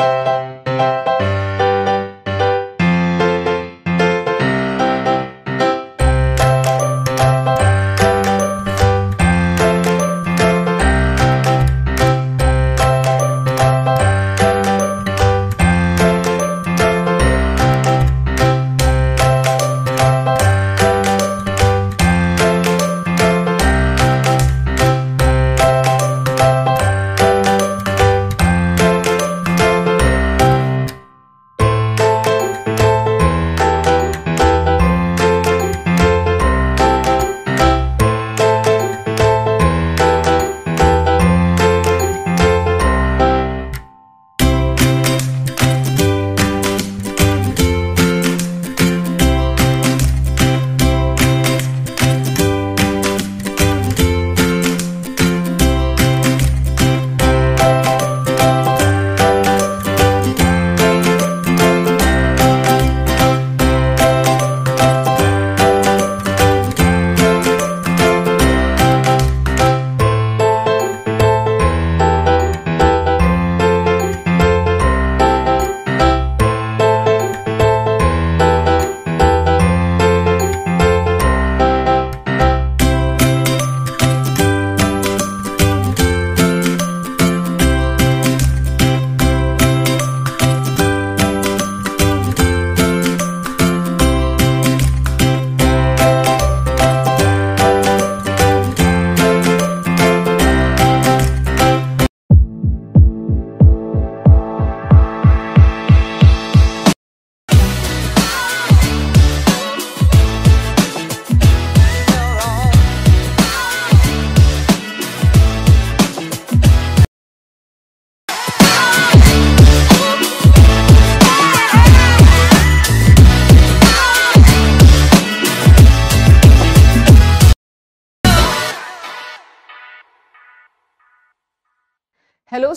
you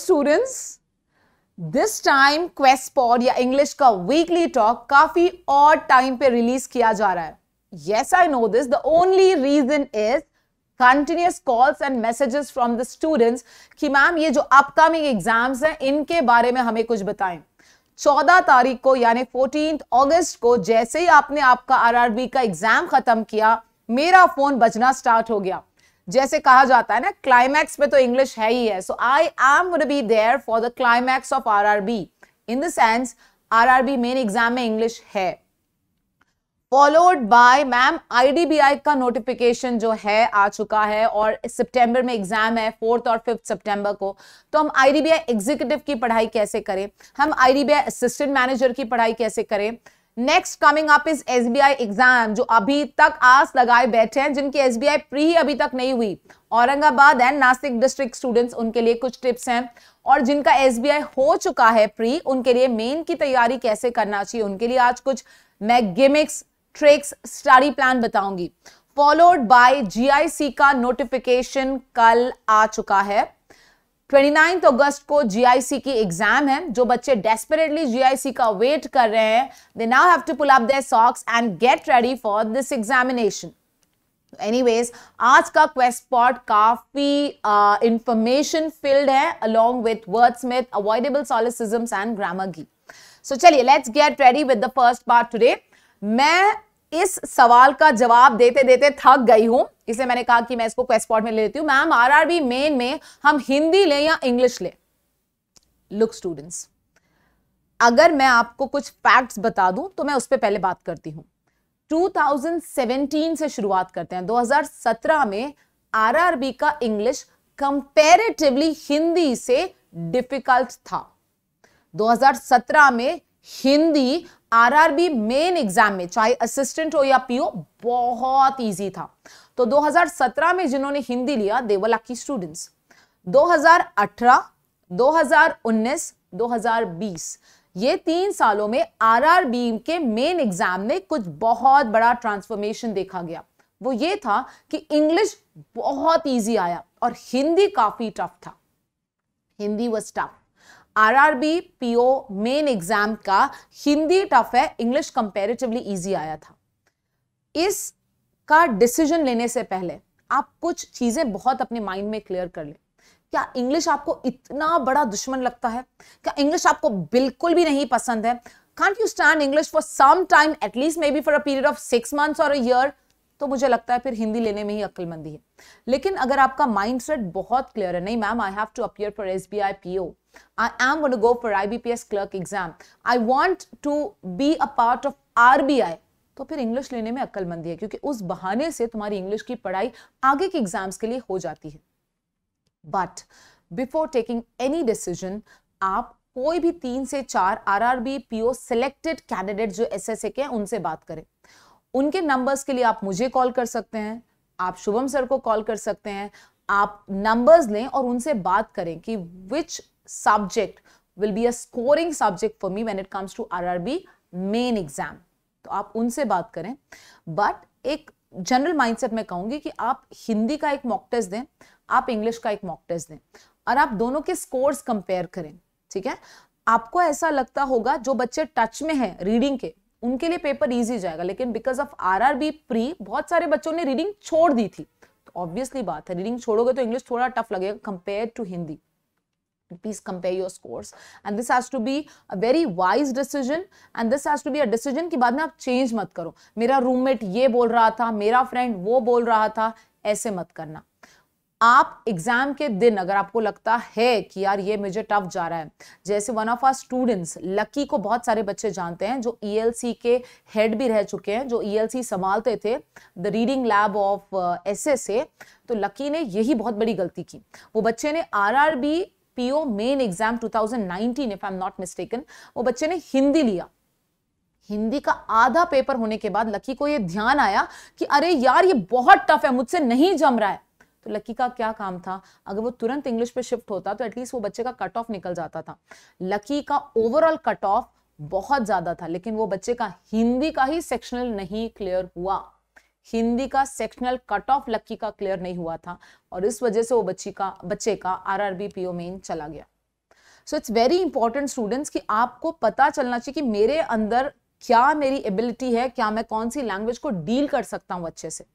students this time quest pod या English का weekly talk काफी और टाइम पे रिलीज किया जा रहा है yes I know this the only reason is continuous calls and messages from the students कि मैम ये जो अपकमिंग एग्जाम्स हैं इनके बारे में हमें कुछ बताएं 14 तारीख को यानी फोर्टीन अगस्त को जैसे ही आपने आपका आरआरबी का एग्जाम खत्म किया मेरा फोन बजना स्टार्ट हो गया जैसे कहा जाता है ना क्लाइमैक्स में तो इंग्लिश है ही है so I am would be there for the climax of R R B in the sense R R B main exam में इंग्लिश है फॉलोड बाय मैम आईडीबीआई का नोटिफिकेशन जो है आ चुका है और सितंबर में एग्जाम है फोर्थ और फिफ्थ सितंबर को तो हम आईडीबीआई एग्जीक्यूटिव की पढ़ाई कैसे करें हम आईडीबीआई असिस्टेंट मैनेजर की पढ़ाई कैसे करें next coming up is I exam जो अभी तक आस लगाए बैठे हैं जिनकी आई प्री अभी तक नहीं हुई Aurangabad and Nashik district students उनके लिए कुछ टिप्स हैं और जिनका आई हो चुका है प्री उनके लिए मेन की तैयारी कैसे करना चाहिए उनके लिए आज कुछ मैं गिमिक्स ट्रिक्स स्टडी प्लान बताऊंगी फॉलोड बाय सी का नोटिफिकेशन कल आ चुका है 29 अगस्त को जीआईसी की एग्जाम है जो बच्चे डेस्परेटली जीआईसी का वेट कर रहे हैं they now have to pull up their socks and get ready for this examination anyways आज का क्वेस्ट पॉट काफी इंफॉर्मेशन uh, फिल्ड है along with words myth avoidable solecisms and grammar की so चलिए let's get ready with the first part today मैं इस सवाल का जवाब देते देते थक गई हूं इसे मैंने कहा कि मैं इसको क्वेस्ट में ले लेती हूं मैम आरआरबी मेन में हम हिंदी लें या इंग्लिश लें लुक स्टूडेंट्स अगर मैं आपको कुछ फैक्ट्स बता दूं तो मैं उस पर पहले बात करती हूं 2017 से शुरुआत करते हैं 2017 में आरआरबी का इंग्लिश कंपेरेटिवली हिंदी से डिफिकल्ट था 2017 में हिंदी आरआरबी मेन एग्जाम में चाहे असिस्टेंट हो या पीओ बहुत इजी था तो 2017 में जिन्होंने हिंदी लिया देवर लकी स्टूडेंट्स 2018 2019 2020 ये तीन सालों में आरआरबी के मेन एग्जाम में कुछ बहुत बड़ा ट्रांसफॉर्मेशन देखा गया वो ये था कि इंग्लिश बहुत इजी आया और हिंदी काफी टफ था Hindi was tough RRB PO main exam का हिंदी टफ है इंग्लिश कंपेरेटिवली इजी आया था इस का डिसीजन लेने से पहले आप कुछ चीज़ें बहुत अपने माइंड में क्लियर कर लें क्या इंग्लिश आपको इतना बड़ा दुश्मन लगता है क्या इंग्लिश आपको बिल्कुल भी नहीं पसंद है can't you stand English for some time at least maybe for a period of six months और अ तो मुझे लगता है फिर हिंदी लेने में ही अक्लमंदी है लेकिन अगर आपका माइंडसेट बहुत क्लियर है नहीं ma'am I have to appear for S B I P O I am going to go for IBPS clerk exam. I want to be a part of RBI. तो फिर इंग्लिश लेने में अक्लमंदी है क्योंकि उस बहाने से तुम्हारी इंग्लिश की पढ़ाई आगे के एग्जाम्स के लिए हो जाती है but before taking any decision आप कोई भी तीन से चार आरआरबी पीओ सिलेक्टेड कैंडिडेट जो एसएसए के हैं उनसे बात करें उनके नंबर्स के लिए आप मुझे कॉल कर सकते हैं आप शुभम सर को कॉल कर सकते हैं आप नंबर्स लें और उनसे बात करें कि which subject will be a scoring subject for me when it comes to RRB main exam तो आप उनसे बात करें बट एक जनरल माइंडसेट में कहूंगी कि आप हिंदी का एक मॉक टेस्ट दें आप इंग्लिश का एक मॉक टेस्ट दें और आप दोनों के स्कोर्स कंपेयर करें ठीक है आपको ऐसा लगता होगा जो बच्चे टच में हैं रीडिंग के उनके लिए पेपर इजी जाएगा लेकिन बिकॉज ऑफ आरआरबी प्री बहुत सारे बच्चों ने रीडिंग छोड़ दी थी तो ऑब्वियसली बात है रीडिंग छोड़ोगे तो इंग्लिश थोड़ा टफ लगेगा compare to Hindi please compare your scores and this has to be a very wise decision and this has to be a decision ki baad mein aap change mat karo mera roommate ye bol raha tha mera friend wo bol raha tha aise mat karna आप exam के दिन अगर आपको लगता है कि यार ये मुझे टफ जा रहा है जैसे one of our students Lucky को बहुत सारे बच्चे जानते हैं जो ईएलसी के हेड भी रह चुके हैं जो ईएलसी संभालते थे the reading lab of SSA तो लकी ने यही बहुत बड़ी गलती की वो बच्चे ने RRB PO main exam 2019 if I am not mistaken वो बच्चे ने हिंदी लिया हिंदी का आधा पेपर होने के बाद लकी को ये ध्यान आया कि अरे यार ये बहुत टफ है मुझसे नहीं जम रहा है तो लकी का क्या काम था अगर वो तुरंत इंग्लिश पे शिफ्ट होता तो एटलीस्ट वो बच्चे का कट ऑफ निकल जाता था लकी का ओवरऑल कट ऑफ बहुत ज्यादा था लेकिन वो बच्चे का हिंदी का ही सेक्शनल नहीं क्लियर हुआ हिंदी का सेक्शनल कट ऑफ लक्की का क्लियर नहीं हुआ था और इस वजह से वो बच्ची का बच्चे का R R B PO main चला गया so it's very important students कि आपको पता चलना चाहिए कि मेरे अंदर क्या मेरी एबिलिटी है क्या मैं कौन सी लैंग्वेज को डील कर सकता हूँ अच्छे से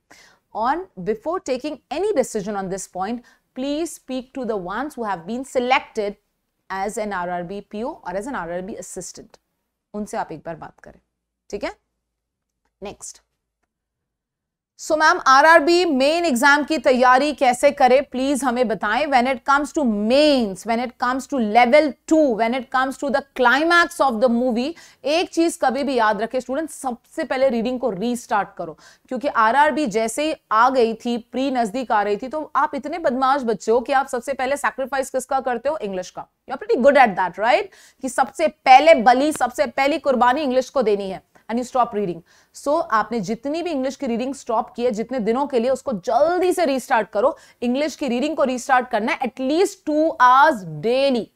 on before taking any decision on this point please speak to the ones who have been selected as an R R B P O और as an R RRB assistant उनसे आप एक बार बात करें ठीक है next so ma'am RRB main exam की तैयारी कैसे करें प्लीज हमें बताएं when it comes to mains when it comes to level two when it comes to the climax of the movie एक चीज कभी भी याद रखें स्टूडेंट सबसे पहले रीडिंग को रीस्टार्ट करो क्योंकि आरआरबी जैसे ही आ गई थी प्री नजदीक आ रही थी तो आप इतने बदमाश बच्चे हो कि आप सबसे पहले सेक्रीफाइस किसका करते हो इंग्लिश का you are good at that right कि सबसे पहले बली सबसे पहली कुर्बानी इंग्लिश को देनी है and you stop reading so आपने जितनी भी इंग्लिश की रीडिंग स्टॉप की है जितने दिनों के लिए उसको जल्दी से रीस्टार्ट करो इंग्लिश की रीडिंग को रीस्टार्ट करना है at least two hours daily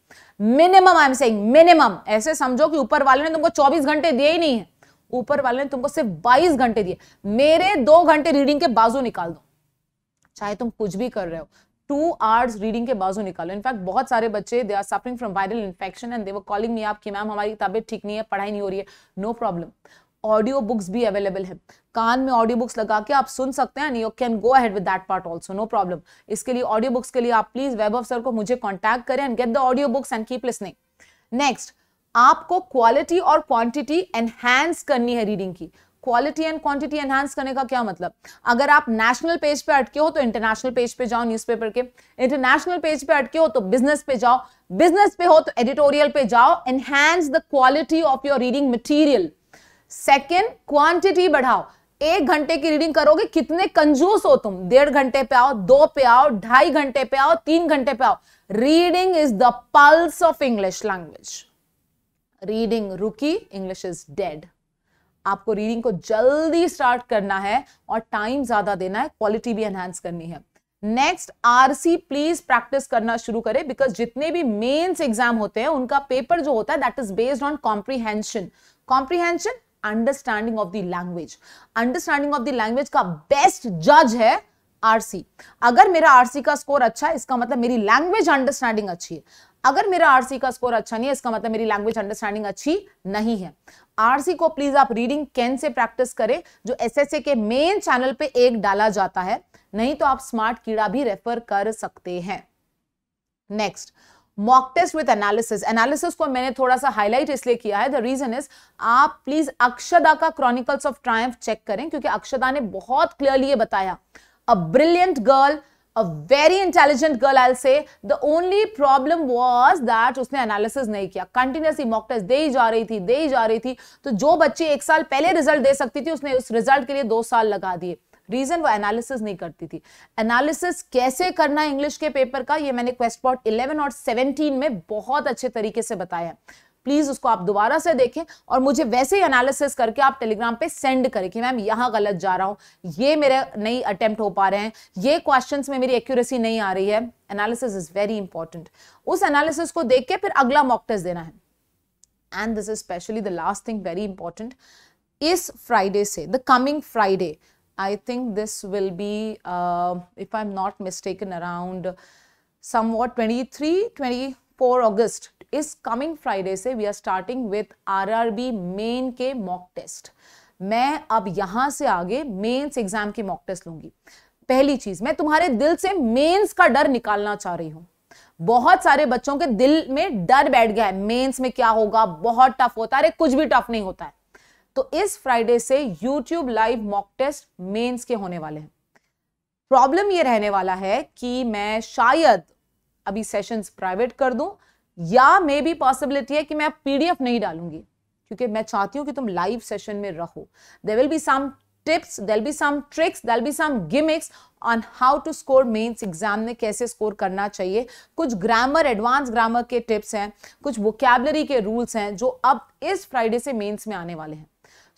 minimum I am saying minimum ऐसे समझो कि ऊपर वाले ने तुमको 24 घंटे दिए ही नहीं है ऊपर वाले ने तुमको सिर्फ 22 घंटे दिए मेरे दो घंटे रीडिंग के बाजू निकाल दो चाहे तुम कुछ भी कर रहे हो टू आवर्स रीडिंग के बाजू निकालो इनफैक्ट बहुत सारे बच्चे they are suffering from viral infection and they were calling me आप कि मैम हमारी तबीयत ठीक नहीं है पढ़ाई नहीं हो रही है no no problem audio books भी अवेलेबल है कान में ऑडियो बुक्स लगा के आप सुन सकते हैं you can go ahead with that part also no problem इसके लिए ऑडियो बुक्स के लिए आप प्लीज वेब ऑफ सर को मुझे कॉन्टैक्ट करें and get the audio books and keep listening next आपको क्वालिटी और क्वांटिटी एनहैंस करनी है रीडिंग की क्वालिटी एंड क्वांटिटी एनहांस करने का क्या मतलब अगर आप नेशनल पेज पे अटके हो तो इंटरनेशनल पेज पे जाओ न्यूज़पेपर के इंटरनेशनल पेज पे अटके हो तो बिजनेस पे जाओ बिजनेस पे हो तो एडिटोरियल पे जाओ enhance the quality of your reading material second quantity बढ़ाओ एक घंटे की रीडिंग करोगे कितने कंजूस हो तुम डेढ़ घंटे पे आओ दो पे आओ ढाई घंटे पे आओ तीन घंटे पे आओ reading is the pulse of English language reading रुकी इंग्लिश इज डेड आपको रीडिंग को जल्दी स्टार्ट करना है और टाइम ज्यादा देना है क्वालिटी भी एनहेंस करनी है नेक्स्ट आरसी प्लीज प्रैक्टिस करना शुरू करें बिकॉज जितने भी मेन्स एग्जाम होते हैं उनका पेपर जो होता है that is based on comprehension comprehension understanding of the language understanding of the language का बेस्ट जज है आरसी अगर मेरा आरसी का स्कोर अच्छा है इसका मतलब मेरी लैंग्वेज अंडरस्टैंडिंग अच्छी है अगर मेरा आरसी का स्कोर अच्छा नहीं है इसका मतलब मेरी लैंग्वेज अंडरस्टैंडिंग अच्छी नहीं है आरसी को प्लीज आप रीडिंग कैन से प्रैक्टिस करें जो एसएसए के मेन चैनल पे एक डाला जाता है नहीं तो आप स्मार्ट कीड़ा भी रेफर कर सकते हैं next mock test with analysis analysis को मैंने थोड़ा सा हाईलाइट इसलिए किया है द रीजन इज आप प्लीज अक्षदा का क्रॉनिकल्स ऑफ ट्रायम्फ चेक करें क्योंकि अक्षदा ने बहुत क्लियरली ये बताया a brilliant girl a very intelligent girl i'll say the only problem was that उसने analysis नहीं किया continuously mock test दे ही जा रही थी दे ही जा रही थी तो जो बच्चे एक साल पहले रिजल्ट दे सकती थी उसने उस रिजल्ट के लिए दो साल लगा दिए रीजन वो एनालिसिस नहीं करती थी एनालिसिस कैसे करना इंग्लिश के पेपर का ये मैंने क्वेश्चन पॉट 11 और 17 में बहुत अच्छे तरीके से बताया प्लीज उसको आप दोबारा से देखें और मुझे वैसे ही एनालिसिस करके आप टेलीग्राम पे सेंड करें कि मैम यहां गलत जा रहा हूं ये मेरे नई अटेम्प्ट हो पा रहे हैं ये क्वेश्चन में मेरी एक्यूरेसी नहीं आ रही है एनालिसिस इज वेरी इंपॉर्टेंट उस एनालिसिस को देख के फिर अगला मॉक टेस्ट देना है and this is specially the last thing very important इस फ्राइडे से the coming Friday I think this will be, uh, if I'm not mistaken, around somewhat 23, 24 August is coming Friday say we are starting with RRB main के mock test. मैं अब यहाँ से आगे mains exam की mock test लूंगी पहली चीज मैं तुम्हारे दिल से मेंस का डर निकालना चाह रही हूँ बहुत सारे बच्चों के दिल में डर बैठ गया है मेंस में क्या होगा बहुत टफ होता है अरे कुछ भी टफ नहीं होता है तो इस फ्राइडे से YouTube live mock test mains के होने वाले हैं प्रॉब्लम ये रहने वाला है कि मैं शायद अभी सेशंस प्राइवेट कर दूं या मे बी पॉसिबिलिटी है कि मैं पीडीएफ नहीं डालूंगी क्योंकि मैं चाहती हूं कि तुम लाइव सेशन में रहो they will be some tips there be some tricks there be some gimmicks on how to score mains exam में कैसे स्कोर करना चाहिए कुछ ग्रामर एडवांस ग्रामर के टिप्स हैं कुछ वोकेबलरी के रूल्स हैं जो अब इस फ्राइडे से मेन्स में आने वाले हैं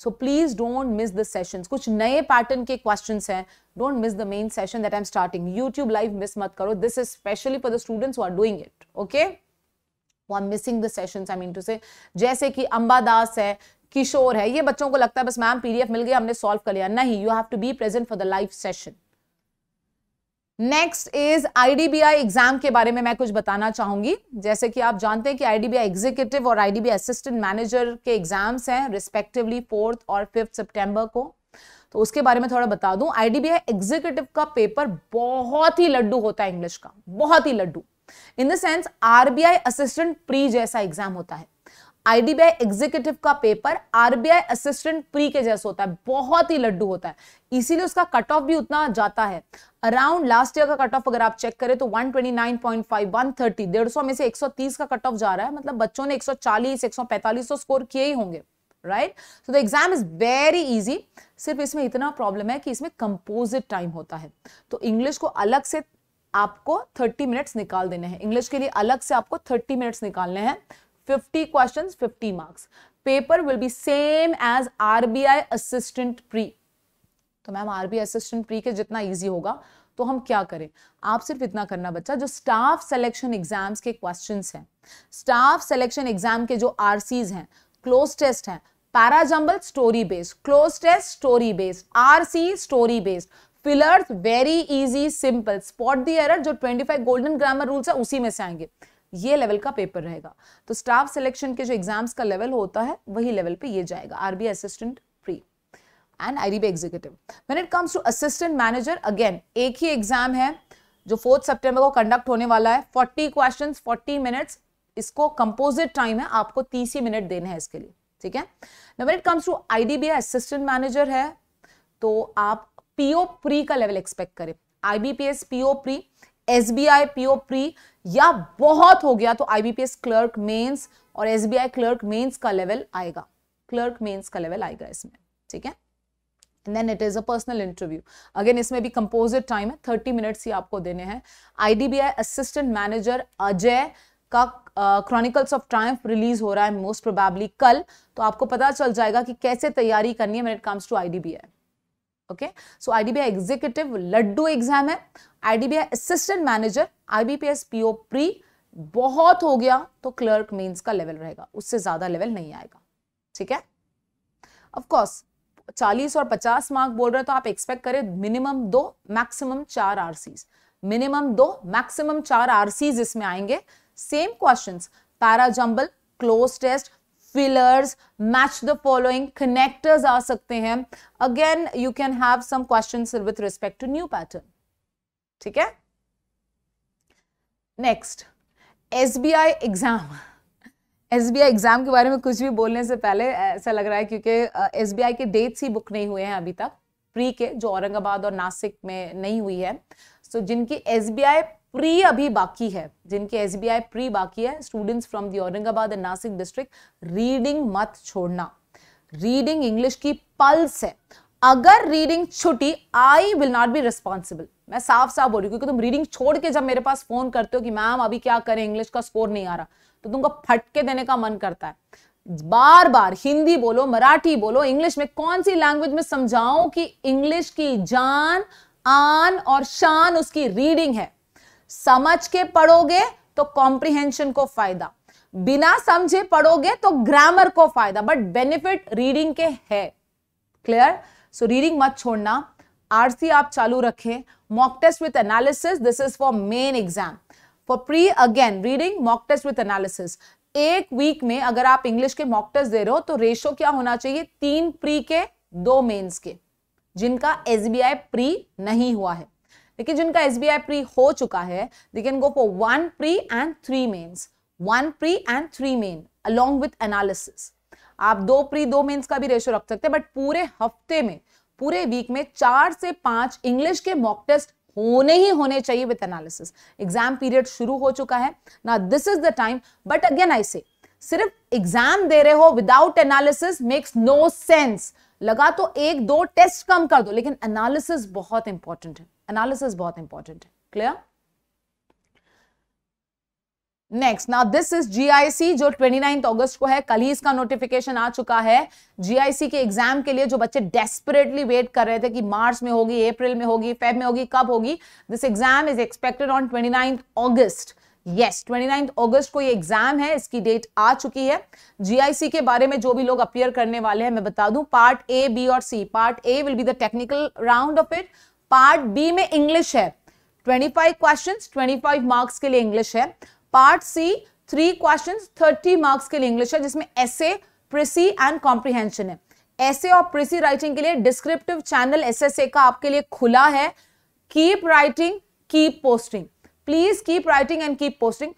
so please don't miss the session कुछ नए पैटर्न के क्वेश्चन हैं don't miss the main session that I am starting YouTube live miss मत करो this is specially for the students are doing it okay who are missing the session I mean to say जैसे कि अंबादास है किशोर है ये बच्चों को लगता है बस मैम पीडीएफ मिल गया हमने सॉल्व कर लिया नहीं you have to be present for the live session next is IDBI exam के बारे में मैं कुछ बताना चाहूंगी जैसे कि आप जानते हैं कि आईडीबीआई एग्जीक्यूटिव और आईडीबीआई असिस्टेंट मैनेजर के एग्जाम्स हैं रिस्पेक्टिवली फोर्थ और फिफ्थ सितंबर को तो उसके बारे में थोड़ा बता दूं आईडीबीआई एग्जीक्यूटिव का पेपर बहुत ही लड्डू होता है इंग्लिश का बहुत ही लड्डू in the sense RBI assistant pre जैसा एग्जाम होता है आईडीबीआई एग्जीक्यूटिव का पेपर आरबीआई असिस्टेंट प्री के जैसा होता है बहुत ही लड्डू होता है इसीलिए उसका कट ऑफ भी उतना जाता है अराउंड लास्ट ईयर का कट ऑफ अगर आप चेक करें तो 129.5 130 150 में से 130 का कट ऑफ जा रहा है मतलब बच्चों ने 140 145 तो स्कोर किए ही होंगे right so the exam is very easy सिर्फ इसमें इतना प्रॉब्लम है कि इसमें कंपोजिट टाइम होता है तो इंग्लिश को अलग से आपको 30 मिनट्स निकाल देने हैं इंग्लिश के लिए अलग से आपको 30 मिनट्स निकालने हैं fifty questions 50 marks paper will be same as RBI assistant pre तो मैम आरबीआई असिस्टेंट प्री के जितना ईजी होगा तो हम क्या करें आप सिर्फ इतना करना बच्चा जो स्टाफ सिलेक्शन एग्जाम्स के क्वेश्चंस हैं स्टाफ सिलेक्शन एग्जाम के जो आरसीज हैं क्लोज टेस्ट हैं para para jumble story based cloze test story based RC story based fillers very easy simple spot the error जो 25 गोल्डन ग्रामर रूल्स है उसी में से आएंगे ये लेवल का पेपर रहेगा तो स्टाफ सिलेक्शन के जो एग्जाम्स का लेवल होता है वही लेवल पे ये जाएगा RB assistant pre and IDB executive when it comes to assistant manager again एक ही एग्जाम है जो फोर्थ सेप्टेम्बर को कंडक्ट होने वाला है फोर्टी क्वेश्चन फोर्टी मिनट्स इसको कंपोजिट टाइम है आपको तीस ही मिनट देने हैं इसके लिए ठीक है when it comes to IDBI assistant manager है तो आप पीओ प्री का लेवल एक्सपेक्ट करें IBPS PO pre S B I PO pre या बहुत हो गया तो आईबीपीएस क्लर्क मेंस और एसबीआई क्लर्क मेंस का लेवल आएगा क्लर्क मेंस का लेवल आएगा इसमें ठीक है and then it is a personal interview again इसमें भी कंपोजिट टाइम है थर्टी मिनट्स ही आपको देने हैं आईडीबीआई असिस्टेंट मैनेजर अजय का क्रॉनिकल्स ऑफ टाइम रिलीज हो रहा है मोस्ट प्रोबेबली कल तो आपको पता चल जाएगा कि कैसे तैयारी करनी है it comes to idbi okay so idbi executive laddu exam hai idbi assistant manager IBPS PO pre बहुत हो गया तो क्लर्क मेंस का लेवल रहेगा उससे ज्यादा लेवल नहीं आएगा ठीक है ऑफ कोर्स 40 और 50 मार्क बोल रहे हो तो आप एक्सपेक्ट करें मिनिमम दो मैक्सिमम चार आरसीज मिनिमम दो मैक्सिमम चार आरसीज इसमें आएंगे same questions para jumble cloze test fillers match the following connectors आ सकते हैं again you can have some questions with respect to new pattern ठीक है next S B I exam S B I exam के बारे में कुछ भी बोलने से पहले ऐसा लग रहा है क्योंकि एस बी आई के डेट्स ही बुक नहीं हुए हैं अभी तक प्री के जो औरंगाबाद और नासिक में नहीं हुई है सो so, जिनकी एस बी आई प्री अभी बाकी है जिनके एस प्री बाकी है students from the Aurangabad and Nashik district reading मत छोड़ना रीडिंग इंग्लिश की पल्स है अगर रीडिंग छुटी I will not be responsible मैं साफ साफ बोल रही हूँ क्योंकि तुम रीडिंग छोड़ के जब मेरे पास फोन करते हो कि मैम अभी क्या करें इंग्लिश का स्कोर नहीं आ रहा तो तुमको फटके देने का मन करता है बार बार हिंदी बोलो मराठी बोलो इंग्लिश में कौन सी लैंग्वेज में समझाऊं कि इंग्लिश की जान आन और शान उसकी रीडिंग है समझ के पढ़ोगे तो कॉम्प्रिहेंशन को फायदा बिना समझे पढ़ोगे तो ग्रामर को फायदा बट बेनिफिट रीडिंग के है क्लियर सो रीडिंग मत छोड़ना आरसी आप चालू रखें mock test with analysis this is for main exam for pre again reading mock test with analysis एक वीक में अगर आप इंग्लिश के मॉक टेस्ट दे रहे हो तो रेशो क्या होना चाहिए तीन प्री के दो मेंस के जिनका एसबीआई प्री नहीं हुआ है देखिए जिनका एस प्री हो चुका है they can go for one pre and three mains one pre and three main along with analysis आप दो प्री दो मेन्स का भी रेशियो रख सकते हैं बट पूरे हफ्ते में पूरे वीक में चार से पांच इंग्लिश के मॉक टेस्ट होने ही होने चाहिए विथ एनालिसिस एग्जाम पीरियड शुरू हो चुका है ना this is the time but again I say सिर्फ एग्जाम दे रहे हो without analysis makes no sense लगा तो एक दो टेस्ट कम कर दो लेकिन एनालिसिस बहुत इंपॉर्टेंट है एनालिसिस बहुत इंपॉर्टेंट है क्लियर नेक्स्ट ना दिस इज जीआईसी जो 29 अगस्त को है कल ही इसका नोटिफिकेशन आ चुका है जीआईसी के एग्जाम के लिए जो बच्चे डेस्परेटली वेट कर रहे थे कि मार्च में होगी अप्रैल में होगी फेब में होगी कब होगी this exam is expected on 29 August yes twenty August को ये एग्जाम है इसकी डेट आ चुकी है जीआईसी के बारे में जो भी लोग अपियर करने वाले हैं मैं बता दूं पार्ट ए बी और C part A will be the technical round of it part B में इंग्लिश है 25 क्वेश्चंस 25 मार्क्स के लिए इंग्लिश है part C three question thirty marks के लिए इंग्लिश है जिसमें एसे प्रिसी एंड कॉम्प्रीहेंशन है ऐसे और प्रिसी राइटिंग के लिए डिस्क्रिप्टिव चैनल एसएसए का आपके लिए खुला है keep writing keep posting please keep writing and keep posting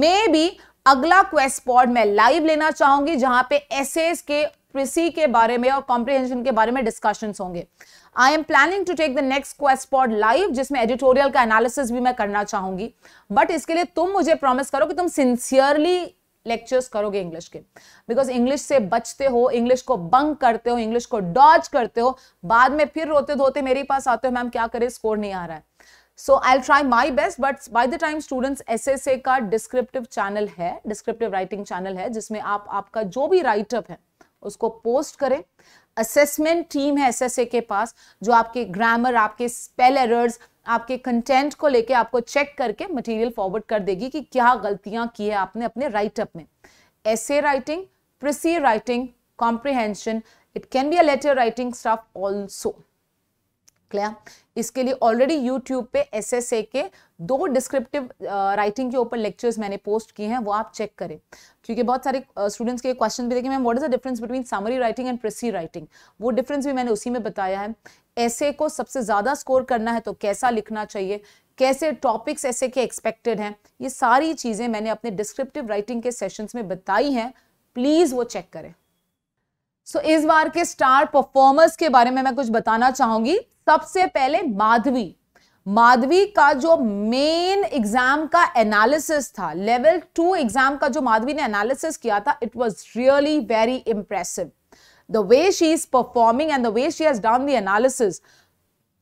maybe अगला क्वेस्ट पॉड मैं लाइव लेना चाहूंगी जहां पे एसेस के प्रिसी के बारे में और कॉम्प्रिहेंशन के बारे में डिस्कशन होंगे I am planning to take the next quest pod live जिसमें एडिटोरियल का एनालिसिस भी मैं करना चाहूंगी बट इसके लिए तुम मुझे प्रॉमिस करो कि तुम सिंसियरली लेक्चर्स करोगे इंग्लिश के बिकॉज इंग्लिश से बचते हो इंग्लिश को बंक करते हो इंग्लिश को डॉज करते हो बाद में फिर रोते धोते मेरे पास आते हो मैम क्या करे स्कोर नहीं आ रहा है so I try my best but by the time students S S A का डिस्क्रिप्टिव चैनल है डिस्क्रिप्टिव राइटिंग चैनल है जिसमें आप आपका जो भी राइटअप है उसको पोस्ट करें असेसमेंट टीम है एस एस ए के पास जो आपके ग्रामर आपके स्पेल एरर्स आपके कंटेंट को लेके आपको चेक करके मटेरियल फॉरवर्ड कर देगी कि क्या गलतियां की है आपने अपने राइटअप में a writing precis writing comprehension it can be a letter writing stuff also निकला इसके लिए ऑलरेडी यूट्यूब पे एसएसए के दो डिस्क्रिप्टिव राइटिंग के ऊपर लेक्चर्स मैंने पोस्ट किए हैं वो आप चेक करें क्योंकि बहुत सारे स्टूडेंट्स के क्वेश्चन भी देखे ma'am what is the difference between summary writing and precis writing वो डिफरेंस भी मैंने उसी में बताया है ऐसे को सबसे ज़्यादा स्कोर करना है तो कैसा लिखना चाहिए कैसे टॉपिक्स ऐसे के एक्सपेक्टेड हैं ये सारी चीज़ें मैंने अपने डिस्क्रिप्टिव राइटिंग के सेशंस में बताई हैं प्लीज़ वो चेक करें सो so, इस बार के स्टार परफॉर्मर्स के बारे में मैं कुछ बताना चाहूंगी सबसे पहले माधवी माधवी का जो मेन एग्जाम का एनालिसिस था लेवल टू एग्जाम का जो माधवी ने एनालिसिस किया था it was really very impressive the way she is performing and the way she has done the analysis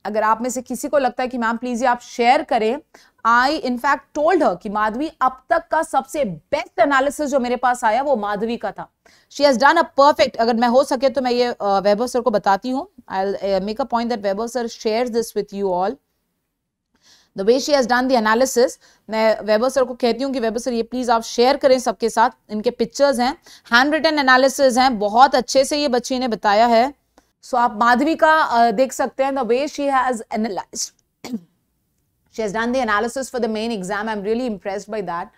अगर आप में से किसी को लगता है कि मैम प्लीज ये आप शेयर करें आई इनफैक्ट टोल्ड हर कि माधवी अब तक का सबसे बेस्ट एनालिसिस जो मेरे पास आया वो माधवी का था she has done a perfect अगर मैं हो सके तो मैं ये वैभव सर को बताती हूँ I make a point that Vaibhav sir share this with you all the way she has done the analysis मैं वैभव सर को कहती हूँ कि वैभव सर ये प्लीज आप शेयर करें सबके साथ इनके पिक्चर्स हैं हैंड रिटन एनालिसिस हैं बहुत अच्छे से ये बच्ची ने बताया है सो so, आप माधवी का देख सकते हैं the way she has analyse She has done the analysis for the main exam. I'm really impressed by that.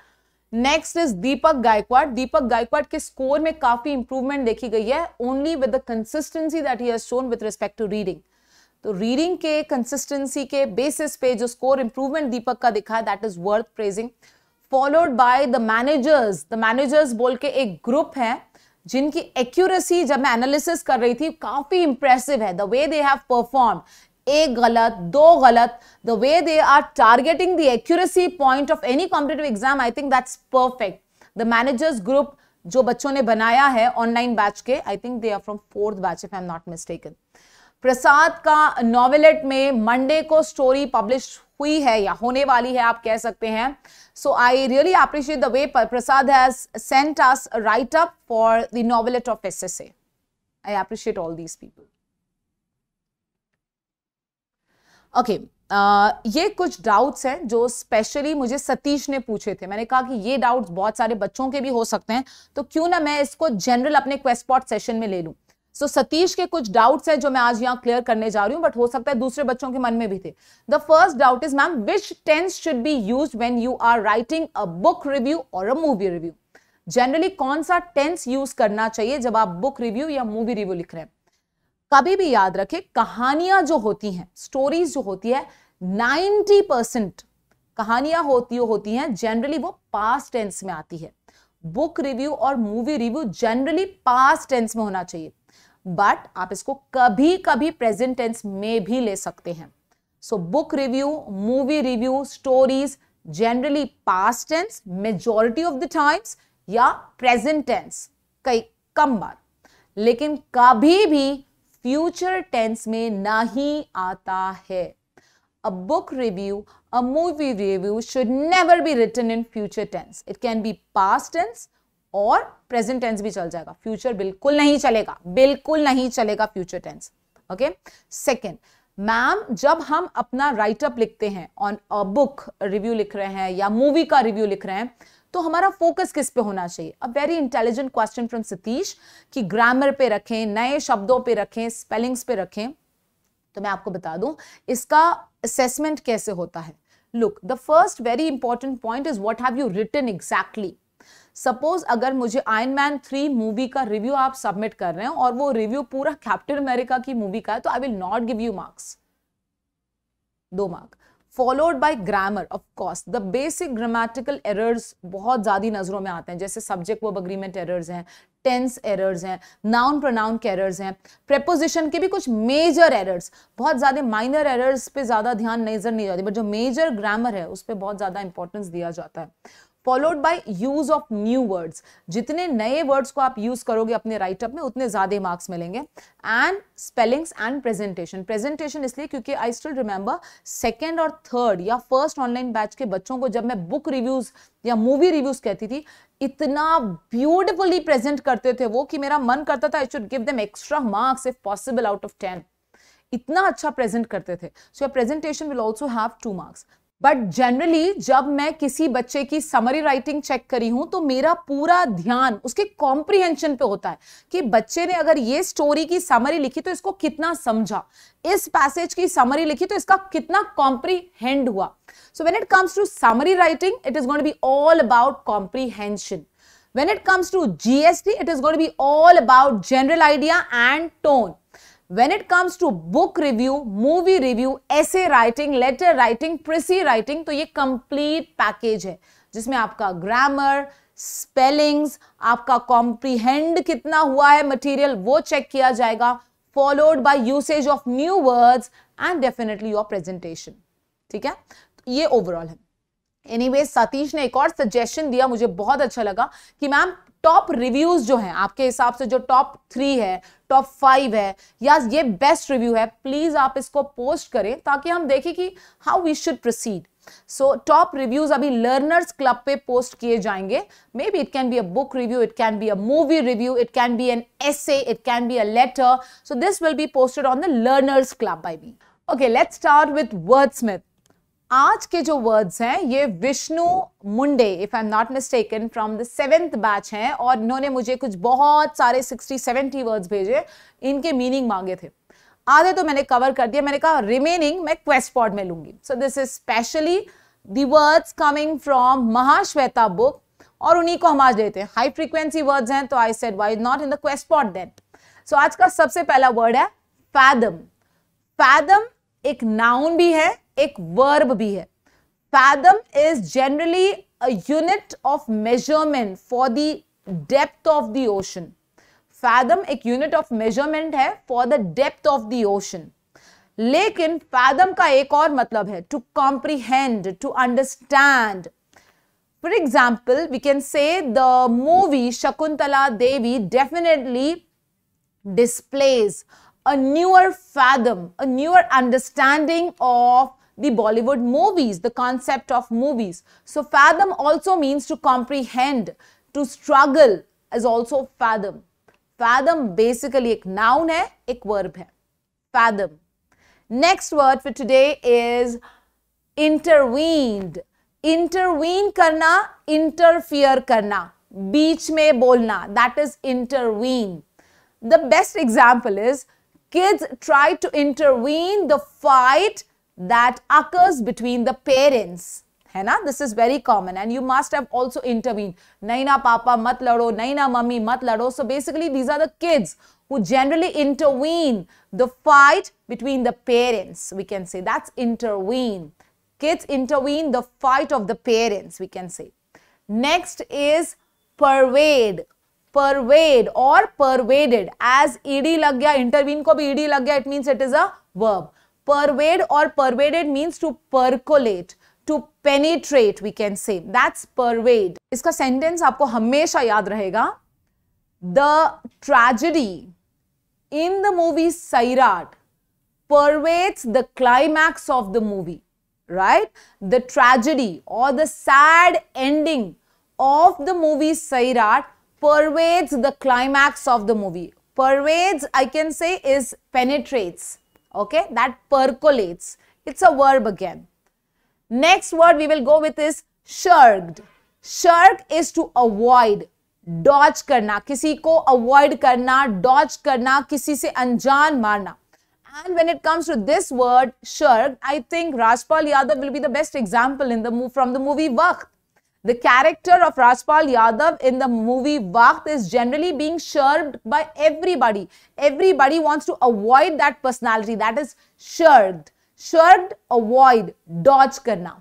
Next is Deepak Gaikwad Deepak Gaikwad के स्कोर में काफी इंप्रूवमेंट देखी गई है only with the consistency that he has shown with respect to reading तो reading के consistency के basis पे जो स्कोर इंप्रूवमेंट दीपक का दिखा that is worth praising followed by the managers the managers बोल के एक ग्रुप है जिनकी एक्यूरेसी जब मैं एनालिसिस कर रही थी काफी इंप्रेसिव है the way they have perform एक गलत दो गलत the way they are targeting the accuracy point of any competitive exam I think that's perfect the managers group जो बच्चों ने बनाया है ऑनलाइन बैच के I think they are from fourth batch if I am not mistake Prasad का novelette में Monday को story publish हुई है या होने वाली है आप कह सकते हैं so I really appreciate the way Prasad has sent us write up for the novelette of S SSA I appreciate all these people okay okay, Uh, ये कुछ डाउट्स हैं जो स्पेशली मुझे सतीश ने पूछे थे मैंने कहा कि ये डाउट्स बहुत सारे बच्चों के भी हो सकते हैं तो क्यों ना मैं इसको जनरल अपने क्वेस्पॉट सेशन में ले लूँ सो so, सतीश के कुछ डाउट्स हैं जो मैं आज यहाँ क्लियर करने जा रही हूँ बट हो सकता है दूसरे बच्चों के मन में भी थे the first doubt is ma'am which tense should be use when you are writing a book review और अ मूवी रिव्यू जनरली कौन सा टेंस यूज करना चाहिए जब आप बुक रिव्यू या मूवी रिव्यू लिख रहे हैं कभी भी याद रखें कहानियां जो होती हैं स्टोरीज जो होती है 90 परसेंट कहानियां होती होती हैं जनरली वो पास्ट टेंस में आती है बुक रिव्यू और movie review generally past tense में होना चाहिए बट आप इसको कभी कभी प्रेजेंट टेंस में भी ले सकते हैं so book review movie review stories generally past tense majority of the times या प्रेजेंट टेंस कई कम बार लेकिन कभी भी फ्यूचर टेंस में नहीं आता है a book review, a movie review should never be written in future tense. It can be past tense और present tense भी चल जाएगा future बिल्कुल नहीं चलेगा बिल्कुल नहीं चलेगा future tense. Okay second ma'am जब हम अपना राइटअप लिखते हैं ऑन अ बुक रिव्यू लिख रहे हैं या मूवी का रिव्यू लिख रहे हैं तो हमारा फोकस किस पे होना चाहिए a very intelligent question from Satish कि ग्रामर पे रखें नए शब्दों पे रखें स्पेलिंग्स पे रखें तो मैं आपको बता दूं इसका असेसमेंट कैसे होता है look the first very important point is what have you written exactly suppose अगर मुझे आयन मैन थ्री मूवी का रिव्यू आप सबमिट कर रहे हैं और वो रिव्यू पूरा कैप्टन अमेरिका की मूवी का है तो I will not give you marks दो mark followed by grammar of course the basic grammatical errors बहुत ज़्यादा नज़रों में आते हैं जैसे सब्जेक्ट वर्ब अग्रीमेंट एरर्स हैं टेंस एरर्स हैं नाउन प्रोनाउन के एरर्स हैं प्रेपोजिशन के भी कुछ मेजर एरर्स बहुत ज़्यादा माइनर एरर्स पे ज़्यादा ध्यान नजर नहीं जाती बट जो मेजर ग्रामर है उस पर बहुत ज़्यादा इंपॉर्टेंस दिया जाता है followed by use of new words जितने नए वर्ड्स को आप यूज करोगे अपने राइटअप में उतने ज्यादा मार्क्स मिलेंगे and spellings and presentation presentation इसलिए क्योंकि आई स्टिल रिमेंबर सेकेंड और थर्ड या फर्स्ट ऑनलाइन बैच के बच्चों को जब मैं बुक रिव्यूज या मूवी रिव्यूज कहती थी इतना ब्यूटिफुली प्रेजेंट करते थे वो कि मेरा मन करता था I should give them extra marks if possible out of ten इतना अच्छा प्रेजेंट करते थे so presentation will also have two marks but generally जब मैं किसी बच्चे की समरी राइटिंग चेक करी हूं तो मेरा पूरा ध्यान उसके कॉम्प्रिहेंशन पे होता है कि बच्चे ने अगर ये स्टोरी की समरी लिखी तो इसको कितना समझा इस पैसेज की समरी लिखी तो इसका कितना कॉम्प्रीहेंड हुआ so when it comes to summary writing it is going be all about comprehension when it comes to GST it is going be all about general idea and tone when it comes to book review movie review essay writing letter writing prissy writing तो ये complete package है जिसमें आपका grammar spellings आपका comprehend कितना हुआ है material वो check किया जाएगा followed by usage of new words and definitely your presentation ठीक है तो ये overall है एनीवे सतीश ने एक और सजेशन दिया मुझे बहुत अच्छा लगा कि मैम टॉप रिव्यूज जो हैं आपके हिसाब से जो टॉप थ्री है टॉप फाइव है या ये बेस्ट रिव्यू है प्लीज़ आप इसको पोस्ट करें ताकि हम देखें कि how we should proceed so top reviews अभी लर्नर्स क्लब पे पोस्ट किए जाएंगे maybe it can be a book review it can be a movie review it can be an essay it can be a letter so this will be posted on the learners club by me okay let start with wordsmith आज के जो words हैं ये Vishnu Munde if I am not mistaken from the seventh batch हैं और इन्होंने मुझे कुछ बहुत सारे सिक्सटी सेवेंटी वर्ड्स भेजे इनके मीनिंग मांगे थे आधे तो मैंने कवर कर दिया मैंने कहा रिमेनिंग मैं क्वेस्ट पॉड में लूंगी so this is specially the words coming from Mahasweta book और उन्हीं को हम आज देते हैं हाई फ्रीक्वेंसी वर्ड्स हैं तो I said why not in the quest pod then so आज का सबसे पहला वर्ड है फैदम फैदम एक नाउन भी है एक वर्ब भी है fathom is generally unit of measurement for the depth of the ocean fathom एक यूनिट ऑफ मेजरमेंट है for the depth of the ocean लेकिन फैदम का एक और मतलब है to comprehend to understand for example we can say the movie Shakuntala Devi definitely displays a newer fathom a newer understanding of the Bollywood movies, the concept of movies. So fathom also means to comprehend, to struggle is also fathom. Fathom basically a noun है, a verb Fathom. Next word for today is intervened. Intervene करना, interfere करना. बीच में बोलना, that is intervene. The best example is kids try to intervene the fight that occurs between the parents Henna. This is very common, and you must have also intervened. Intervene papa ना पापा मत लड़ो नहीं ना मम्मी मत लड़ो so basically these who generally intervene the fight between the parents we can say that's intervene kids intervene the fight of the parents we can say next is pervade pervade or pervaded as ed lag gaya intervene ko bhi ed lag gaya it means it is a verb Pervade or pervaded means to percolate, to penetrate we can say. That's pervade. iska sentence आपको हमेशा याद रहेगा. The tragedy in the movie Sairat pervades the climax of the movie. Right? The tragedy or the sad ending of the movie Sairat pervades the climax of the movie. Pervades, I can say, is penetrates. Okay, that percolates. It's a verb again. Next word we will go with is shirked. Shirk is to avoid, dodge करना किसी को avoid करना, dodge करना, किसी से अनजान मारना. And when it comes to this word shirk, I think Rajpal Yadav will be the best example in the from the movie Waqt. The character of Rajpal Yadav in the movie Vakt is generally being shirked by everybody. Everybody wants to avoid that personality. That is shirked. Shirked, avoid, dodge karna.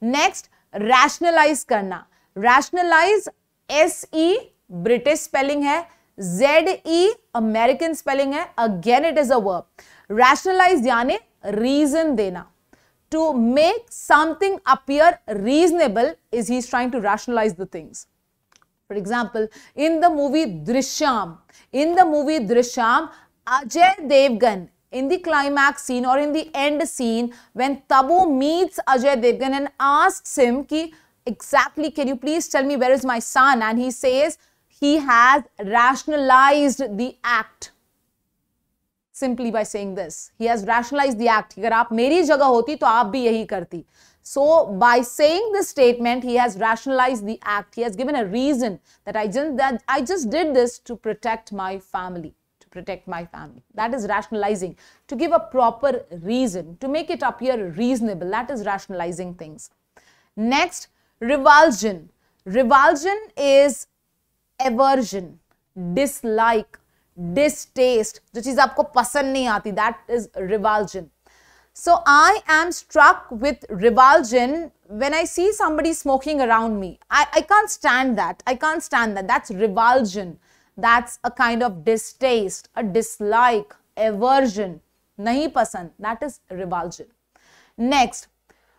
Next, rationalize karna. Rationalize, S-E, British spelling hai. Z-E, American spelling hai. Again, it is a verb. Rationalize yane, reason देना to make something appear reasonable is he's trying to rationalize the things. For example, in the movie Drishyam, in the movie Drishyam, Ajay Devgan in the climax scene or in the end scene when Tabu meets Ajay Devgan and asks him ki, exactly can you please tell me where is my son and he says he has rationalized the act simply by saying this. He has rationalized the act. अगर आप मेरी जगह होती तो आप भी यही करती So by saying this statement, he has rationalized the act. He has given a reason that I just that I just did this to protect my family, to protect my family. That is rationalizing. To give a proper reason, to make it appear reasonable. That is rationalizing things. Next, revulsion. Revulsion is aversion, dislike, Distaste, जो चीज आपको पसंद नहीं आती that is revulsion. So I am struck with revulsion when I see somebody smoking around me, I, I can't stand that. I can't stand that. That's revulsion. That's a kind of distaste, a dislike, aversion. Nahi पसंद. That is revulsion. Next,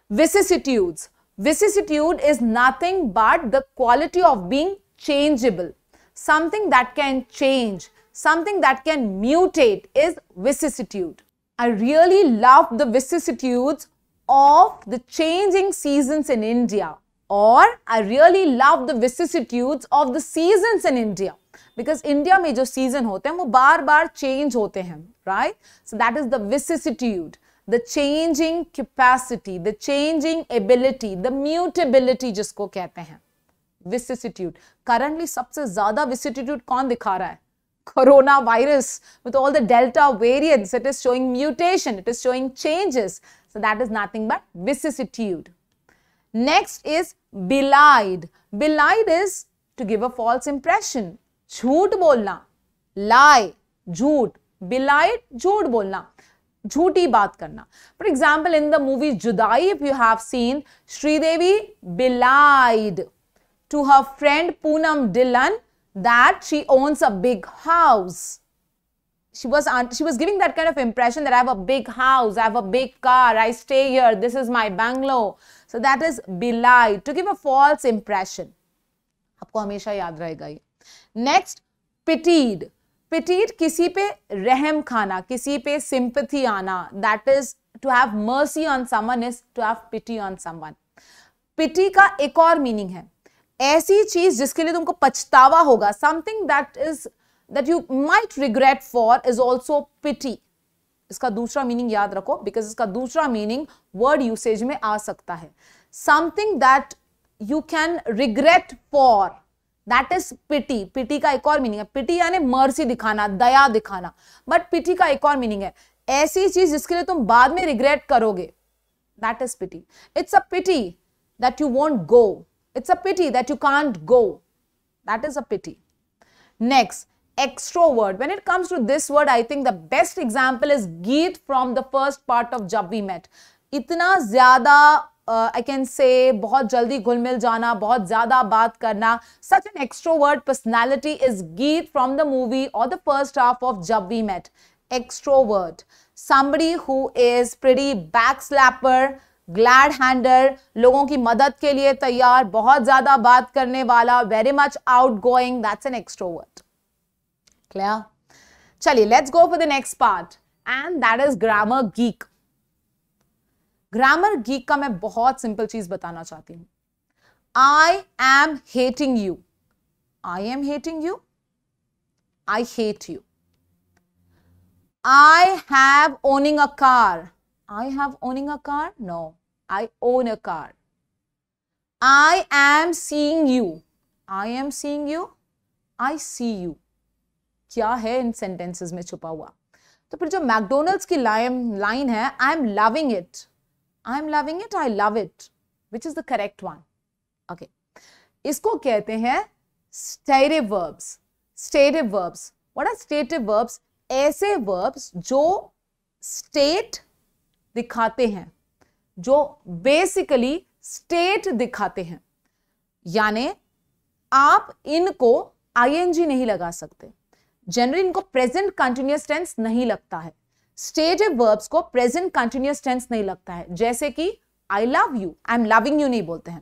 vicissitudes. Vicissitude is nothing but the quality of being changeable, something that can change, something that can mutate is vicissitude. I really love the vicissitudes of the changing seasons in India or I really love the vicissitudes of the seasons in India because India में जो season होते हैं वो बार बार change होते हैं right? So that is the vicissitude. The changing capacity, the changing ability, the mutability जिसको कहते हैं vicissitude. Currently सबसे ज़्यादा vicissitude कौन दिखा रहा है coronavirus with all the delta variants. It is showing mutation. It is showing changes. So that is nothing but vicissitude. Next is belied. Belied is to give a false impression. झूठ बोलना lie, झूठ belied, झूठ बोलना झूठी बात करना example, in the movie movie if you have seen, scene Sridevi belied to her friend Poonam Dillon that she owns a big house. She was, she was giving that kind of impression that I have a big house, I have a big car, I stay here, this is my bungalow. So that is belie, to give a false impression. आपको हमेशा याद रहेगा ये next pitied pitied किसी पे रहम खाना किसी पे सिंपथी आना that is to have mercy on someone is to have pity on someone का एक और है ऐसी चीज जिसके लिए तुमको पछतावा होगा something that is that you might regret for is also pity इसका दूसरा मीनिंग याद रखो बिकॉज इसका दूसरा मीनिंग वर्ड यूसेज में आ सकता है something that you can regret for that is pity pity का एक और मीनिंग है पिटी यानी मर्सी दिखाना दया दिखाना बट पिटी का एक और मीनिंग है ऐसी चीज जिसके लिए तुम बाद में रिग्रेट करोगे that is pity it's a pity that you won't go It's a pity that you can't go. That is a pity. Next, extrovert. When it comes to this word, I think the best example is Geet from the first part of Jab We Met. इतना ज़्यादा uh, I can say, बहुत जल्दी घुल मिल जाना बहुत ज़्यादा बात करना Such an extrovert personality is Geet from the movie or the first half of Jab We Met. Extrovert. somebody who is pretty backslapper glad hander लोगों की मदद के लिए तैयार बहुत ज्यादा बात करने वाला very much out going that's an extrovert clear चलिए let's go for the next part and that is grammar geek grammar geek का मैं बहुत सिंपल चीज बताना चाहती हूं I am hating you I am hating you I hate you I have owning a car I have owning a car no I own a car. I am seeing you. I am seeing you. I see you. क्या है इन sentences में छुपा हुआ तो फिर जो McDonald's की line line है I am loving it I am loving it I love it which is the correct one okay इसको कहते हैं stative verbs stative verbs what are stative verbs ऐसे वर्ब्स जो स्टेट दिखाते हैं जो बेसिकली स्टेट दिखाते हैं यानी आप इनको आईएनजी नहीं लगा सकते जनरली इनको प्रेजेंट कंटिन्यूस टेंस नहीं लगता है स्टेज वर्ब्स को प्रेजेंट कंटिन्यूस टेंस नहीं लगता है जैसे कि I love you I am loving you नहीं बोलते हैं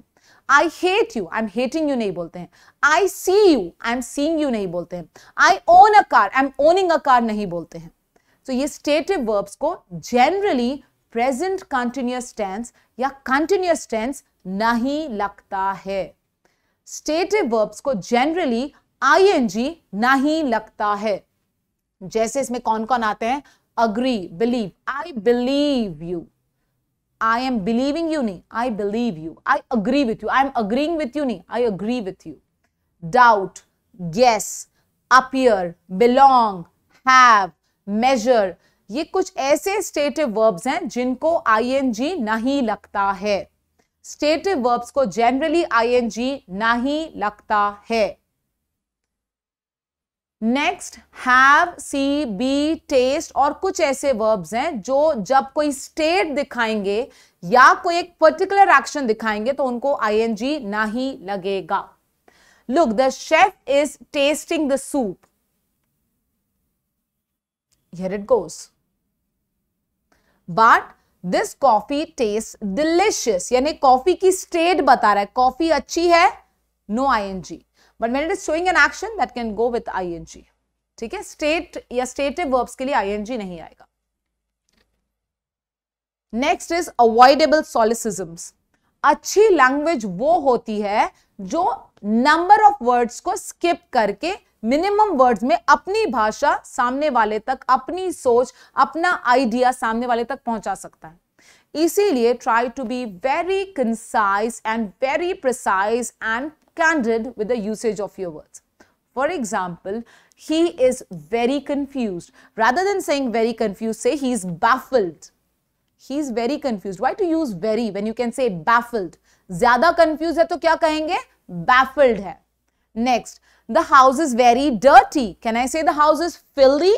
I hate you I am hating you नहीं बोलते हैं I see you I am seeing you नहीं बोलते हैं I own a car I am owning a car नहीं बोलते हैं तो so, ये स्टेटिव वर्ब्स को जनरली प्रेजेंट कंटिन्यूस टेंस या कंटिन्यूस टेंस नहीं लगता है स्टेटिव वर्ब्स को जनरली आईएनजी नहीं लगता है जैसे इसमें कौन कौन आते हैं agree believe I believe you I am believing you नहीं I believe you I agree with you I am agreeing with you नहीं I agree with you doubt guess appear belong have measure ये कुछ ऐसे stative verbs हैं जिनको ING नहीं लगता है स्टेटिव वर्ब्स को जनरली आईएनजी नहीं लगता है next have see be taste और कुछ ऐसे वर्ब्स हैं जो जब कोई स्टेट दिखाएंगे या कोई एक पर्टिकुलर एक्शन दिखाएंगे तो उनको आईएनजी नहीं लगेगा look the chef is tasting the soup here it goes. But this coffee taste delicious यानी कॉफी की स्टेट बता रहा है कॉफी अच्छी है no I N G but main it is showing an action that can go with I N G ठीक है state या स्टेटिव वर्ब्स के लिए आई एन जी नहीं आएगा नेक्स्ट इज अवॉइडेबल सोलिसिजम्स अच्छी लैंग्वेज वो होती है जो नंबर ऑफ वर्ड्स को स्किप करके मिनिमम वर्ड्स में अपनी भाषा सामने वाले तक अपनी सोच अपना आइडिया सामने वाले तक पहुंचा सकता है इसीलिए try to be very concise and very precise and candid with the usage of your words for example, he is very confused. Rather than saying very confused, say he is baffled he's very confused why to use very when you can say baffled zyada confused hai to kya kahenge baffled hai next the house is very dirty can i say the house is filthy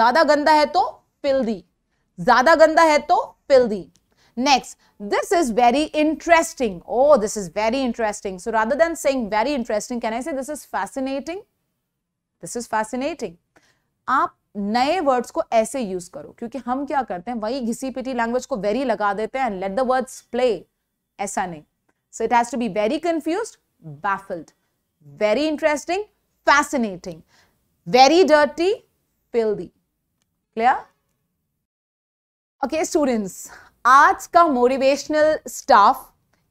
zyada ganda hai to filthy zyada ganda hai to filthy next this is very interesting oh this is very interesting so rather than saying very interesting can i say this is fascinating this is fascinating नए words को ऐसे use करो क्योंकि हम क्या करते हैं वही घिसी पिटी लैंग्वेज को वेरी लगा देते हैं लेट द वर्ड्स प्ले ऐसा नहीं so it has to be very confuse baffled very interesting fascinating very dirty filthy clear okay students आज का मोटिवेशनल स्टाफ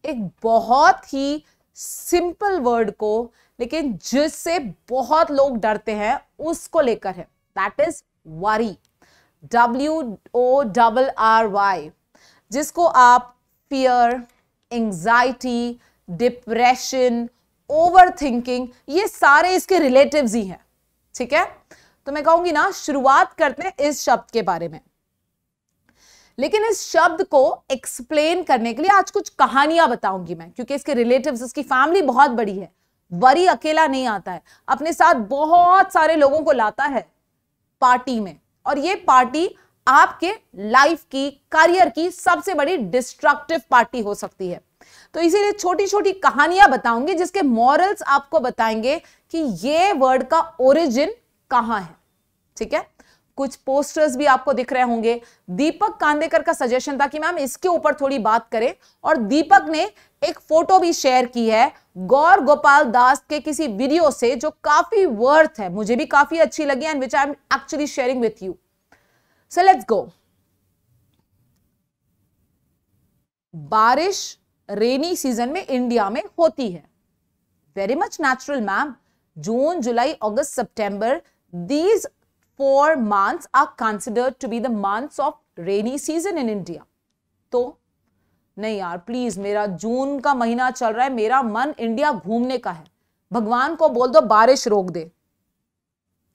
एक बहुत ही सिंपल वर्ड को लेकिन जिससे बहुत लोग डरते हैं उसको लेकर है that is worry W O double R Y जिसको आप fear anxiety depression over thinking ये सारे इसके रिलेटिव ही हैं ठीक है तो मैं कहूंगी ना शुरुआत करते हैं इस शब्द के बारे में लेकिन इस शब्द को एक्सप्लेन करने के लिए आज कुछ कहानियां बताऊंगी मैं क्योंकि इसके रिलेटिव्स उसकी फैमिली बहुत बड़ी है वरी अकेला नहीं आता है अपने साथ बहुत सारे लोगों को लाता है पार्टी में और ये पार्टी आपके लाइफ की करियर की सबसे बड़ी डिस्ट्रक्टिव पार्टी हो सकती है तो इसीलिए छोटी छोटी कहानियां बताऊंगी जिसके मॉरल्स आपको बताएंगे कि ये वर्ड का ओरिजिन कहां है ठीक है कुछ पोस्टर्स भी आपको दिख रहे होंगे दीपक कांदेकर का सजेशन था कि मैम इसके ऊपर थोड़ी बात करें और दीपक ने एक फोटो भी शेयर की है गौर गोपाल दास के किसी वीडियो से जो काफी वर्थ है मुझे भी काफी अच्छी लगी and which I am actually sharing with you so let's go बारिश रेनी सीजन में इंडिया में होती है वेरी मच नेचुरल मैम जून जुलाई अगस्त सितंबर these four months are considered to be the months of rainy season in India तो नहीं यार प्लीज मेरा जून का महीना चल रहा है मेरा मन इंडिया घूमने का है भगवान को बोल दो बारिश रोक दे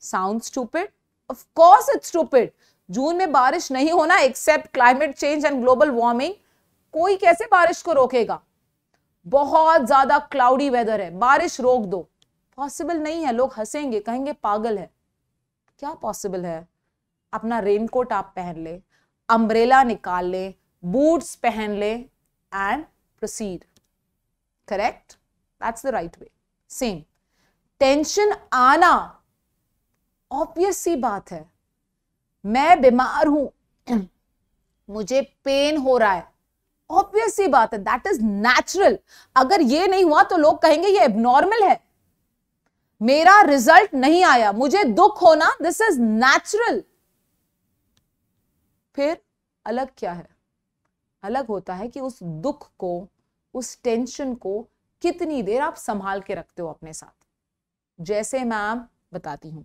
sound stupid of course it's stupid जून में बारिश नहीं होना except climate change and global warming कोई कैसे बारिश को रोकेगा बहुत ज्यादा क्लाउडी वेदर है बारिश रोक दो पॉसिबल नहीं है लोग हंसेंगे कहेंगे पागल है क्या पॉसिबल है अपना रेनकोट आप पहन ले अम्ब्रेला निकाल ले बूट्स पहन ले and proceed correct that's the right way same tension आना ऑब्वियस सी बात है मैं बीमार हूं मुझे पेन हो रहा है ऑब्वियस सी बात है दैट इज नेचुरल अगर ये नहीं हुआ तो लोग कहेंगे ये एबनॉर्मल है मेरा रिजल्ट नहीं आया मुझे दुख होना दिस इज नेचुरल फिर अलग क्या है अलग होता है कि उस दुख को उस टेंशन को कितनी देर आप संभाल के रखते हो अपने साथ जैसे मैम बताती हूं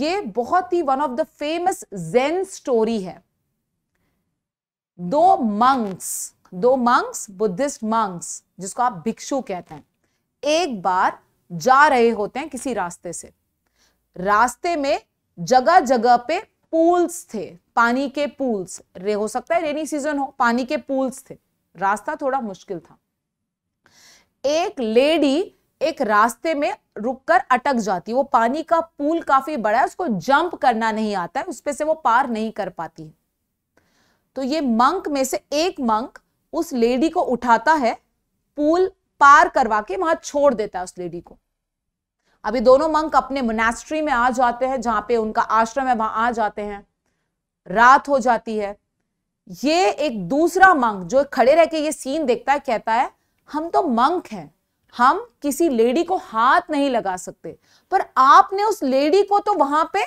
ये बहुत ही one of the famous Zen story है दो मंक्स दो मंक्स बुद्धिस्ट मंक्स जिसको आप भिक्षु कहते हैं एक बार जा रहे होते हैं किसी रास्ते से रास्ते में जगह जगह पे पूल्स थे पानी के पूल्स रे हो सकता है रेनी सीजन हो पानी के पूल्स थे रास्ता थोड़ा मुश्किल था एक लेडी एक रास्ते में रुककर अटक जाती वो पानी का पूल काफी बड़ा है उसको जंप करना नहीं आता है उस उसपे से वो पार नहीं कर पाती है तो ये मंक में से एक मंक उस लेडी को उठाता है पूल पार करवा के वहां छोड़ देता है उस लेडी को अभी दोनों मंक अपने मुनास्ट्री में आ जाते हैं जहां पे उनका आश्रम है वहां आ जाते हैं रात हो जाती है ये एक दूसरा मंक जो खड़े रह के ये सीन देखता है कहता है हम तो मंक हैं हम किसी लेडी को हाथ नहीं लगा सकते पर आपने उस लेडी को तो वहां पे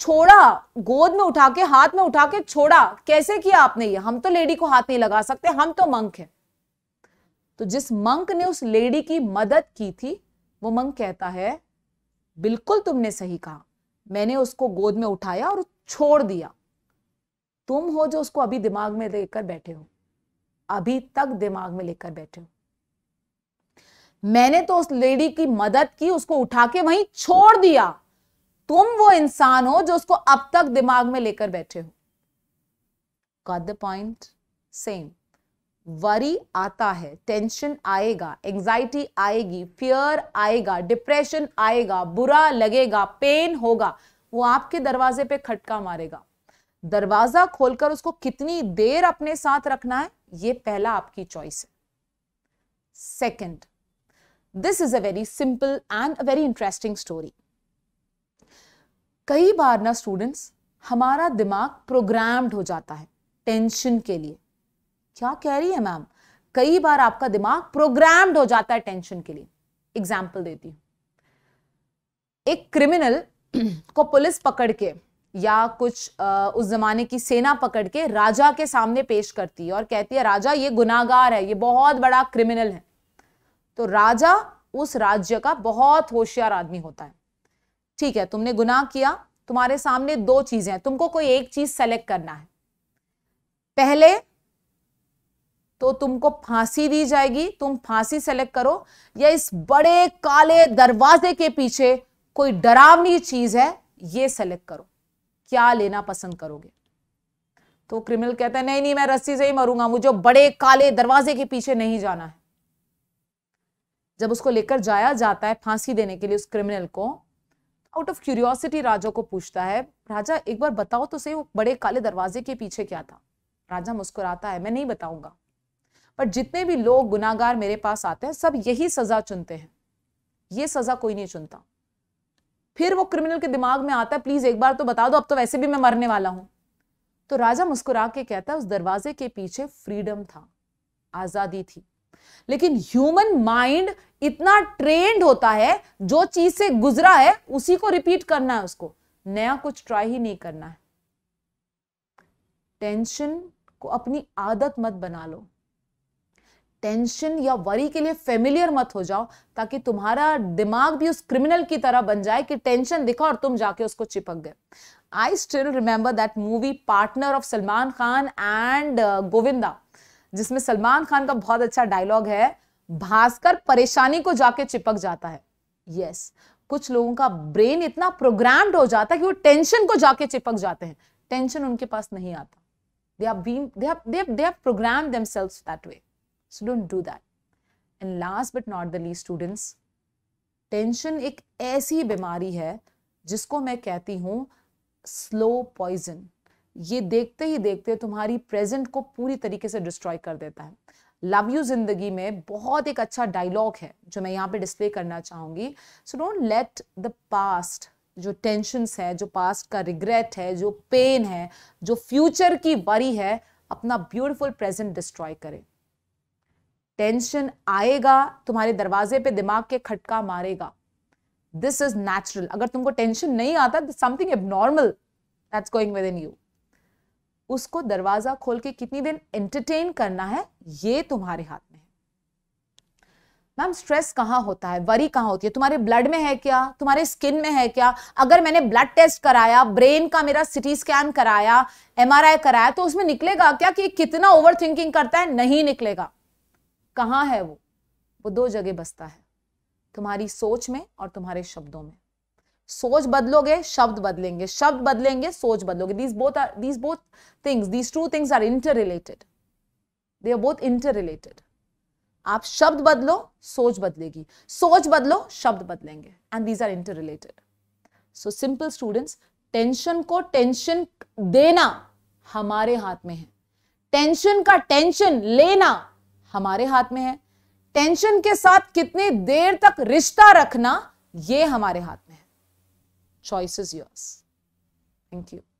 छोड़ा गोद में उठा के हाथ में उठा के छोड़ा कैसे किया आपने ये हम तो लेडी को हाथ नहीं लगा सकते हम तो मंक हैं तो जिस मंक ने उस लेडी की मदद की थी वो मंग कहता है बिल्कुल तुमने सही कहा मैंने उसको गोद में उठाया और छोड़ दिया तुम हो जो उसको अभी दिमाग में लेकर बैठे हो अभी तक दिमाग में लेकर बैठे हो मैंने तो उस लेडी की मदद की उसको उठा के वहीं छोड़ दिया तुम वो इंसान हो जो उसको अब तक दिमाग में लेकर बैठे हो got the point same worry आता है टेंशन आएगा एंग्जाइटी आएगी फियर आएगा डिप्रेशन आएगा बुरा लगेगा पेन होगा वो आपके दरवाजे पे खटका मारेगा दरवाजा खोलकर उसको कितनी देर अपने साथ रखना है ये पहला आपकी चॉइस है second this is a very simple and a very interesting story कई बार ना स्टूडेंट्स हमारा दिमाग प्रोग्राम्ड हो जाता है टेंशन के लिए क्या कह रही है मैम कई बार आपका दिमाग प्रोग्राम्ड हो जाता है टेंशन के लिए एग्जाम्पल देती हूँ एक क्रिमिनल को पुलिस पकड़ के या कुछ उस जमाने की सेना पकड़ के राजा के सामने पेश करती है और कहती है राजा ये गुनागार है ये बहुत बड़ा क्रिमिनल है तो राजा उस राज्य का बहुत होशियार आदमी होता है ठीक है तुमने गुनाह किया तुम्हारे सामने दो चीजें हैं तुमको कोई एक चीज सेलेक्ट करना है पहले तो तुमको फांसी दी जाएगी तुम फांसी सेलेक्ट करो या इस बड़े काले दरवाजे के पीछे कोई डरावनी चीज है ये सेलेक्ट करो क्या लेना पसंद करोगे तो क्रिमिनल कहता है नहीं नहीं मैं रस्सी से ही मरूंगा मुझे बड़े काले दरवाजे के पीछे नहीं जाना है जब उसको लेकर जाया जाता है फांसी देने के लिए उस क्रिमिनल को आउट ऑफ क्यूरियोसिटी राजा को पूछता है राजा एक बार बताओ तो सही वो बड़े काले दरवाजे के पीछे क्या था राजा मुस्कुराता है मैं नहीं बताऊंगा पर जितने भी लोग गुनागार मेरे पास आते हैं सब यही सज़ा चुनते हैं ये सज़ा कोई नहीं चुनता फिर वो क्रिमिनल के दिमाग में आता है प्लीज़ एक बार तो बता दो अब तो वैसे भी मैं मरने वाला हूं तो राजा मुस्कुरा के कहता है उस दरवाजे के पीछे फ्रीडम था आज़ादी थी लेकिन ह्यूमन माइंड इतना ट्रेंड होता है जो चीज से गुजरा है उसी को रिपीट करना है उसको नया कुछ ट्राई ही नहीं करना है टेंशन को अपनी आदत मत बना लो टेंशन या वरी के लिए फेमिलियर मत हो जाओ ताकि तुम्हारा दिमाग भी उस क्रिमिनल की तरह बन जाए कि टेंशन दिखा और तुम जाके उसको चिपक गए I still remember that movie partner of Salman Khan and Govinda जिसमें सलमान खान का बहुत अच्छा डायलॉग है भास्कर परेशानी को जाके चिपक जाता है यस yes. कुछ लोगों का ब्रेन इतना प्रोग्राम्ड हो जाता है कि वो टेंशन को जाके चिपक जाते हैं टेंशन उनके पास नहीं आता they are beam they are they have, they have so don't do that And last but not the least, students, tension एक ऐसी बीमारी है जिसको मैं कहती हूँ स्लो पॉइजन ये देखते ही देखते तुम्हारी प्रेजेंट को पूरी तरीके से डिस्ट्रॉय कर देता है लव यू जिंदगी में बहुत एक अच्छा डायलॉग है जो मैं यहाँ पे डिस्प्ले करना चाहूंगी so don't let the past जो टेंशन है जो पास्ट का रिग्रेट है जो पेन है जो फ्यूचर की वरी है अपना ब्यूटिफुल प्रेजेंट डिस्ट्रॉय करें टेंशन आएगा तुम्हारे दरवाजे पे दिमाग के खटका मारेगा दिस इज नेचुरल अगर तुमको टेंशन नहीं आता something abnormal that's going within you उसको दरवाजा खोल के कितनी देर एंटरटेन करना है ये तुम्हारे हाथ में है मैम स्ट्रेस कहाँ होता है वरी कहाँ होती है तुम्हारे ब्लड में है क्या तुम्हारे स्किन में है क्या अगर मैंने ब्लड टेस्ट कराया ब्रेन का मेरा सिटी स्कैन कराया एमआरआई कराया तो उसमें निकलेगा क्या कि कितना ओवर थिंकिंग करता है नहीं निकलेगा कहाँ है वो वो दो जगह बसता है तुम्हारी सोच में और तुम्हारे शब्दों में सोच बदलोगे शब्द बदलेंगे शब्द बदलेंगे सोच बदलोगे these both are these both things these two things are interrelated they are both interrelated आप शब्द बदलो सोच बदलेगी सोच बदलो शब्द बदलेंगे and these are interrelated so simple students tension को टेंशन देना हमारे हाथ में है टेंशन का टेंशन लेना हमारे हाथ में है टेंशन के साथ कितनी देर तक रिश्ता रखना ये हमारे हाथ में है choice is yours thank you